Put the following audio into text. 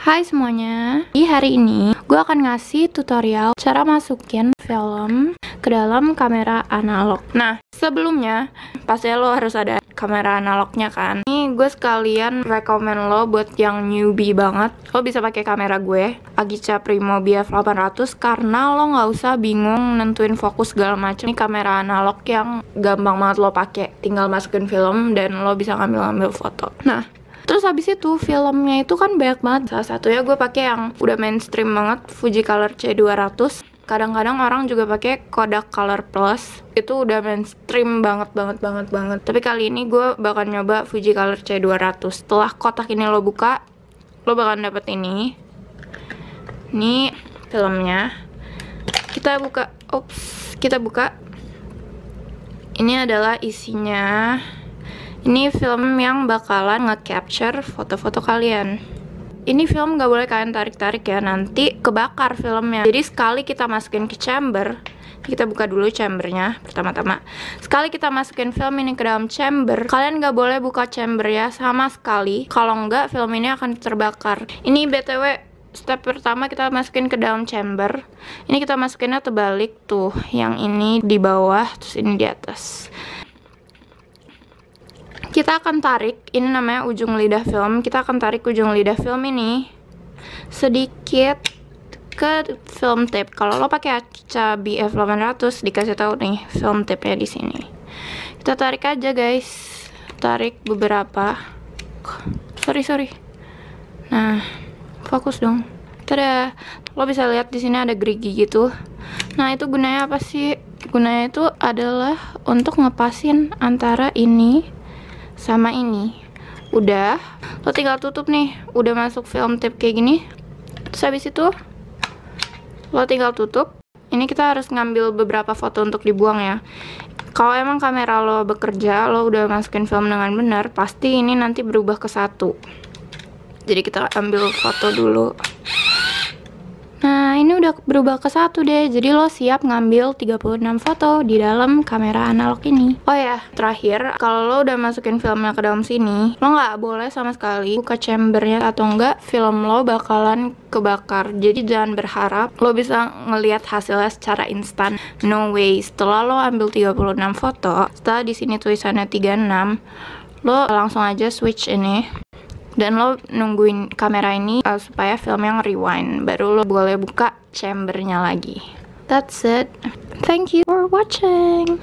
Hai semuanya, di hari ini gue akan ngasih tutorial cara masukin film ke dalam kamera analog Nah, sebelumnya pasti ya lo harus ada kamera analognya kan Ini gue sekalian rekomen lo buat yang newbie banget Lo bisa pakai kamera gue, Agica Primo BF 800 Karena lo gak usah bingung nentuin fokus segala macem Ini kamera analog yang gampang banget lo pakai Tinggal masukin film dan lo bisa ngambil-ngambil foto Nah, terus habis itu filmnya itu kan banyak banget salah satunya gue pakai yang udah mainstream banget Fuji Color C200 kadang-kadang orang juga pakai Kodak Color Plus itu udah mainstream banget banget banget banget tapi kali ini gue bakal nyoba Fuji Color C200 setelah kotak ini lo buka lo bakal dapet ini ini filmnya kita buka ops kita buka ini adalah isinya ini film yang bakalan nge-capture foto-foto kalian. Ini film gak boleh kalian tarik-tarik ya, nanti kebakar filmnya. Jadi sekali kita masukin ke chamber, kita buka dulu chambernya pertama-tama. Sekali kita masukin film ini ke dalam chamber, kalian gak boleh buka chamber ya sama sekali. Kalau enggak, film ini akan terbakar. Ini BTW step pertama kita masukin ke dalam chamber ini kita masukinnya terbalik tuh yang ini di bawah terus ini di atas kita akan tarik ini namanya ujung lidah film kita akan tarik ujung lidah film ini sedikit ke film tip kalau lo pakai kaca BF 800 dikasih tahu nih film tipnya di sini kita tarik aja guys tarik beberapa sorry sorry nah fokus dong tada lo bisa lihat di sini ada gerigi gitu nah itu gunanya apa sih gunanya itu adalah untuk ngepasin antara ini sama ini udah lo tinggal tutup nih udah masuk film tape kayak gini terus habis itu lo tinggal tutup ini kita harus ngambil beberapa foto untuk dibuang ya kalau emang kamera lo bekerja lo udah masukin film dengan benar pasti ini nanti berubah ke satu jadi kita ambil foto dulu udah berubah ke satu deh. Jadi lo siap ngambil 36 foto di dalam kamera analog ini. Oh ya, terakhir, kalau lo udah masukin filmnya ke dalam sini, lo nggak boleh sama sekali buka chambernya atau enggak film lo bakalan kebakar. Jadi jangan berharap lo bisa ngelihat hasilnya secara instan. No way. Setelah lo ambil 36 foto, setelah di sini tulisannya 36, lo langsung aja switch ini dan lo nungguin kamera ini uh, supaya yang rewind baru lo boleh buka chambernya lagi that's it thank you for watching